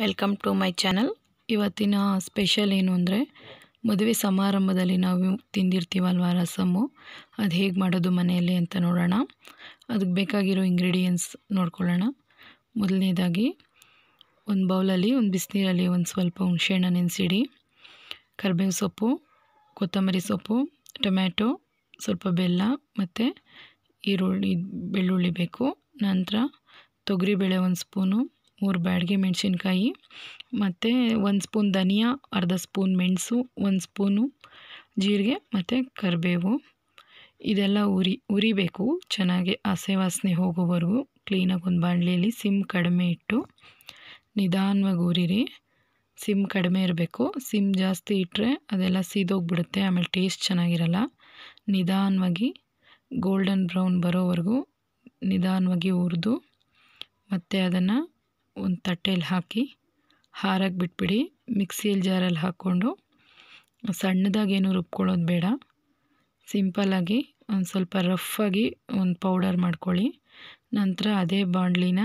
welcome to my channel ಇವತ್ತಿನ special ಏನು ಅಂದರೆ ಮದುವೆ ಸಮಾರಂಭದಲ್ಲಿ ನಾವು ತಿಂದಿರ್ತೀವಲ್ವ ರಸಮ್ಮು ಅದು ಹೇಗೆ ಮಾಡೋದು ಮನೆಯಲ್ಲಿ ಅಂತ ನೋಡೋಣ ಅದಕ್ಕೆ ಬೇಕಾಗಿರೋ ಇಂಗ್ರೀಡಿಯೆಂಟ್ಸ್ ನೋಡ್ಕೊಳ್ಳೋಣ ಮೊದಲನೇದಾಗಿ ಒಂದು ಬೌಲಲ್ಲಿ ಒಂದು ಬಿಸಿನೀರಲ್ಲಿ ಒಂದು ಸ್ವಲ್ಪ ಹುಣಸೆಹಣ್ಣು ನೆನೆಸಿಡಿ ಕರಿಬೇವು ಸೊಪ್ಪು ಕೊತ್ತಂಬರಿ ಸೊಪ್ಪು ಟೊಮ್ಯಾಟೊ ಸ್ವಲ್ಪ ಬೆಲ್ಲ ಮತ್ತು ಈರುಳ್ಳಿ ಬೆಳ್ಳುಳ್ಳಿ ಬೇಕು ನಂತರ ತೊಗರಿಬೇಳೆ ಒಂದು ಸ್ಪೂನು ಮೂರು ಬ್ಯಾಡಿಗೆ ಮೆಣಸಿನ್ಕಾಯಿ ಮತ್ತು ಒಂದು ಸ್ಪೂನ್ ಧನಿಯಾ ಅರ್ಧ ಸ್ಪೂನ್ ಮೆಣಸು ಒಂದು ಸ್ಪೂನು ಜೀರಿಗೆ ಮತ್ತು ಕರಿಬೇವು ಇದೆಲ್ಲ ಉರಿ ಉರಿಬೇಕು ಚೆನ್ನಾಗಿ ಹಸೆ ವಾಸನೆ ಹೋಗೋವರೆಗೂ ಕ್ಲೀನಾಗಿ ಒಂದು ಬಾಣಲಿಯಲ್ಲಿ ಸಿಮ್ ಕಡಿಮೆ ಇಟ್ಟು ನಿಧಾನವಾಗಿ ಉರಿರಿ ಸಿಮ್ ಕಡಿಮೆ ಇರಬೇಕು ಸಿಮ್ ಜಾಸ್ತಿ ಇಟ್ಟರೆ ಅದೆಲ್ಲ ಸೀದೋಗ್ಬಿಡುತ್ತೆ ಆಮೇಲೆ ಟೇಸ್ಟ್ ಚೆನ್ನಾಗಿರಲ್ಲ ನಿಧಾನವಾಗಿ ಗೋಲ್ಡನ್ ಬ್ರೌನ್ ಬರೋವರೆಗೂ ನಿಧಾನವಾಗಿ ಹುರಿದು ಮತ್ತು ಅದನ್ನು ಒಂದು ತಟ್ಟೆಯಲ್ಲಿ ಹಾಕಿ ಹಾರಕ್ಕೆ ಬಿಟ್ಬಿಡಿ ಮಿಕ್ಸಿಯಲ್ಲಿ ಜಾರಲ್ಲಿ ಹಾಕ್ಕೊಂಡು ಸಣ್ಣದಾಗೇನು ರುಬ್ಕೊಳ್ಳೋದು ಬೇಡ ಸಿಂಪಲ್ಲಾಗಿ ಒಂದು ಸ್ವಲ್ಪ ರಫ್ಫಾಗಿ ಒಂದು ಪೌಡರ್ ಮಾಡ್ಕೊಳ್ಳಿ ನಂತರ ಅದೇ ಬಾಂಡ್ಲಿನ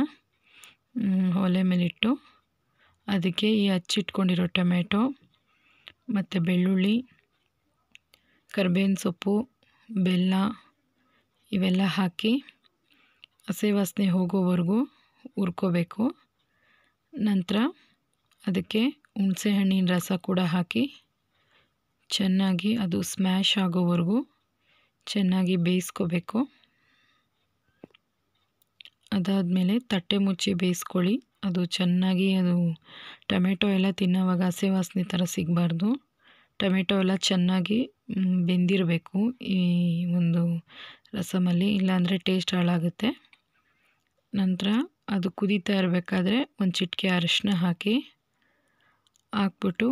ಒಲೆ ಮೇಲಿಟ್ಟು ಅದಕ್ಕೆ ಈ ಹಚ್ಚಿಟ್ಕೊಂಡಿರೋ ಟೊಮೆಟೊ ಮತ್ತು ಬೆಳ್ಳುಳ್ಳಿ ಕರ್ಬೇವಿನ ಸೊಪ್ಪು ಬೆಲ್ಲ ಇವೆಲ್ಲ ಹಾಕಿ ಹಸಿ ವಾಸನೆ ಹೋಗೋವರೆಗೂ ಹುರ್ಕೋಬೇಕು ನಂತರ ಅದಕ್ಕೆ ಹುಣಸೆ ಹಣ್ಣಿನ ರಸ ಕೂಡ ಹಾಕಿ ಚೆನ್ನಾಗಿ ಅದು ಸ್ಮ್ಯಾಶ್ ಆಗೋವರೆಗೂ ಚೆನ್ನಾಗಿ ಬೇಯಿಸ್ಕೋಬೇಕು ಅದಾದಮೇಲೆ ತಟ್ಟೆ ಮುಚ್ಚಿ ಬೇಯಿಸ್ಕೊಳ್ಳಿ ಅದು ಚೆನ್ನಾಗಿ ಅದು ಟೊಮೆಟೊ ಎಲ್ಲ ತಿನ್ನೋವಾಗ ಹಸಿ ವಾಸನೆ ಥರ ಸಿಗಬಾರ್ದು ಟೊಮೆಟೊ ಎಲ್ಲ ಚೆನ್ನಾಗಿ ಬೆಂದಿರಬೇಕು ಈ ಒಂದು ರಸಮಲ್ಲಿ ಇಲ್ಲಾಂದರೆ ಟೇಸ್ಟ್ ಹಾಳಾಗುತ್ತೆ ನಂತರ ಅದು ಕುದೀತಾ ಇರಬೇಕಾದ್ರೆ ಒಂದು ಚಿಟಿಕೆ ಅರಿಶಿನ ಹಾಕಿ ಹಾಕ್ಬಿಟ್ಟು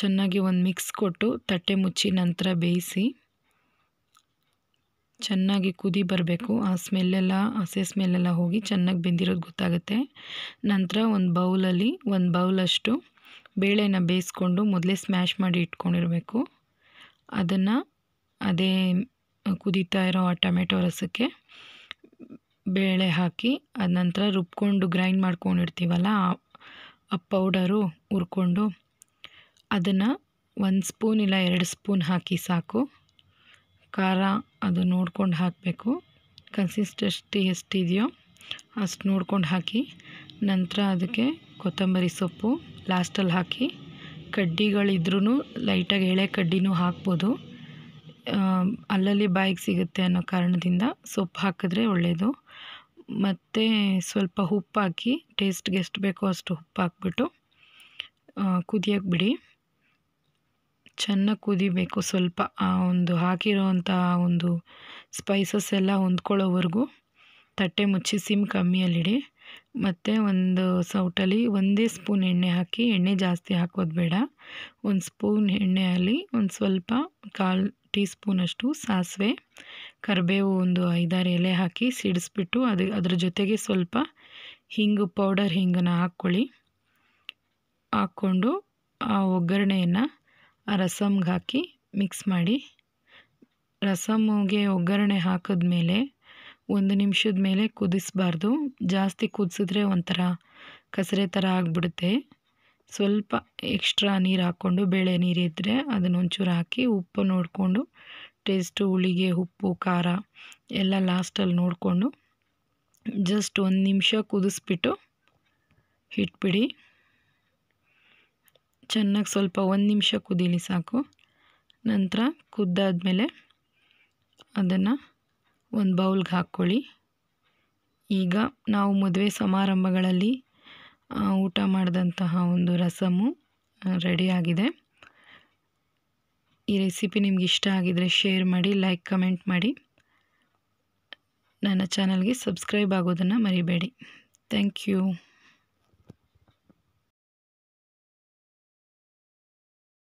ಚೆನ್ನಾಗಿ ಒಂದು ಮಿಕ್ಸ್ ಕೊಟ್ಟು ತಟ್ಟೆ ಮುಚ್ಚಿ ನಂತರ ಬೇಯಿಸಿ ಚೆನ್ನಾಗಿ ಕುದಿ ಬರಬೇಕು ಆ ಸ್ಮೆಲ್ಲೆಲ್ಲ ಹಸೆ ಸ್ಮೆಲ್ಲೆಲ್ಲ ಹೋಗಿ ಚೆನ್ನಾಗಿ ಬೆಂದಿರೋದು ಗೊತ್ತಾಗುತ್ತೆ ನಂತರ ಒಂದು ಬೌಲಲ್ಲಿ ಒಂದು ಬೌಲಷ್ಟು ಬೇಳೆನ ಬೇಯಿಸ್ಕೊಂಡು ಮೊದಲೇ ಸ್ಮ್ಯಾಶ್ ಮಾಡಿ ಇಟ್ಕೊಂಡಿರಬೇಕು ಅದನ್ನು ಅದೇ ಕುದೀತಾ ಇರೋ ಆ ಟೊಮೆಟೊ ರಸಕ್ಕೆ ಬೇಳೆ ಹಾಕಿ ಅದನಂತರ ನಂತರ ರುಬ್ಕೊಂಡು ಗ್ರೈಂಡ್ ಮಾಡ್ಕೊಂಡಿರ್ತೀವಲ್ಲ ಆ ಪೌಡರು ಹುರ್ಕೊಂಡು ಅದನ್ನು ಒಂದು ಸ್ಪೂನ್ ಇಲ್ಲ ಎರಡು ಸ್ಪೂನ್ ಹಾಕಿ ಸಾಕು ಖಾರ ಅದು ನೋಡ್ಕೊಂಡು ಹಾಕಬೇಕು ಕನ್ಸಿಸ್ಟೆಸ್ಟಿ ಎಷ್ಟಿದೆಯೋ ಅಷ್ಟು ನೋಡ್ಕೊಂಡು ಹಾಕಿ ನಂತರ ಅದಕ್ಕೆ ಕೊತ್ತಂಬರಿ ಸೊಪ್ಪು ಲಾಸ್ಟಲ್ಲಿ ಹಾಕಿ ಕಡ್ಡಿಗಳಿದ್ರೂ ಲೈಟಾಗಿ ಎಳೆ ಕಡ್ಡಿನೂ ಹಾಕ್ಬೋದು ಅಲ್ಲಲ್ಲಿ ಬಾಯಿಗೆ ಸಿಗುತ್ತೆ ಅನ್ನೋ ಕಾರಣದಿಂದ ಸೊಪ್ಪು ಹಾಕಿದ್ರೆ ಒಳ್ಳೆಯದು ಮತ್ತು ಸ್ವಲ್ಪ ಉಪ್ಪಾಕಿ ಟೇಸ್ಟ್ಗೆ ಎಷ್ಟು ಬೇಕೋ ಅಷ್ಟು ಉಪ್ಪು ಹಾಕ್ಬಿಟ್ಟು ಕುದಿಯೋಕೆ ಬಿಡಿ ಚೆನ್ನಾಗಿ ಕುದಿಬೇಕು ಸ್ವಲ್ಪ ಆ ಒಂದು ಹಾಕಿರೋವಂಥ ಒಂದು ಸ್ಪೈಸಸ್ ಎಲ್ಲ ಹೊಂದ್ಕೊಳ್ಳೋವರೆಗೂ ತಟ್ಟೆ ಮುಚ್ಚಿ ಸಿಮ್ ಕಮ್ಮಿಯಲ್ಲಿಡಿ ಮತ್ತು ಒಂದು ಸೌಟಲ್ಲಿ ಒಂದೇ ಸ್ಪೂನ್ ಎಣ್ಣೆ ಹಾಕಿ ಎಣ್ಣೆ ಜಾಸ್ತಿ ಹಾಕೋದು ಬೇಡ ಒಂದು ಸ್ಪೂನ್ ಎಣ್ಣೆಯಲ್ಲಿ ಒಂದು ಸ್ವಲ್ಪ ಕಾಲು ಟೀ ಸ್ಪೂನಷ್ಟು ಸಾಸಿವೆ ಕರಿಬೇವು ಒಂದು ಐದಾರು ಎಲೆ ಹಾಕಿ ಸಿಡಿಸ್ಬಿಟ್ಟು ಅದು ಅದ್ರ ಜೊತೆಗೆ ಸ್ವಲ್ಪ ಹಿಂಗು ಪೌಡರ್ ಹಿಂಗನ್ನು ಹಾಕ್ಕೊಳ್ಳಿ ಹಾಕ್ಕೊಂಡು ಆ ಒಗ್ಗರಣೆಯನ್ನು ಆ ರಸಮ್ಗೆ ಹಾಕಿ ಮಿಕ್ಸ್ ಮಾಡಿ ರಸಮ್ಗೆ ಒಗ್ಗರಣೆ ಹಾಕಿದ ಮೇಲೆ ಒಂದು ನಿಮಿಷದ ಮೇಲೆ ಕುದಿಸ್ಬಾರ್ದು ಜಾಸ್ತಿ ಕುದಿಸಿದ್ರೆ ಒಂಥರ ಕಸರೆ ಥರ ಆಗಿಬಿಡುತ್ತೆ ಸ್ವಲ್ಪ ಎಕ್ಸ್ಟ್ರಾ ನೀರು ಹಾಕ್ಕೊಂಡು ಬೇಳೆ ನೀರು ಇದ್ದರೆ ಅದನ್ನೊಂಚೂರು ಹಾಕಿ ಉಪ್ಪು ನೋಡಿಕೊಂಡು ಟೇಸ್ಟು ಹುಳಿಗೆ ಉಪ್ಪು ಖಾರ ಎಲ್ಲ ಲಾಸ್ಟಲ್ಲಿ ನೋಡಿಕೊಂಡು ಜಸ್ಟ್ ಒಂದು ನಿಮಿಷ ಕುದಿಸ್ಬಿಟ್ಟು ಇಟ್ಬಿಡಿ ಚೆನ್ನಾಗಿ ಸ್ವಲ್ಪ ಒಂದು ನಿಮಿಷ ಕುದೀಲಿ ಸಾಕು ನಂತರ ಕುದ್ದಾದಮೇಲೆ ಅದನ್ನು ಒಂದು ಬೌಲ್ಗೆ ಹಾಕ್ಕೊಳ್ಳಿ ಈಗ ನಾವು ಮದುವೆ ಸಮಾರಂಭಗಳಲ್ಲಿ ಊಟ ಮಾಡಿದಂತಹ ಒಂದು ರಸಮು ರೆಡಿಯಾಗಿದೆ ಈ ರೆಸಿಪಿ ನಿಮ್ಗೆ ಇಷ್ಟ ಆಗಿದರೆ ಶೇರ್ ಮಾಡಿ ಲೈಕ್ ಕಮೆಂಟ್ ಮಾಡಿ ನನ್ನ ಚಾನಲ್ಗೆ ಸಬ್ಸ್ಕ್ರೈಬ್ ಆಗೋದನ್ನು ಮರಿಬೇಡಿ ಥ್ಯಾಂಕ್ ಯು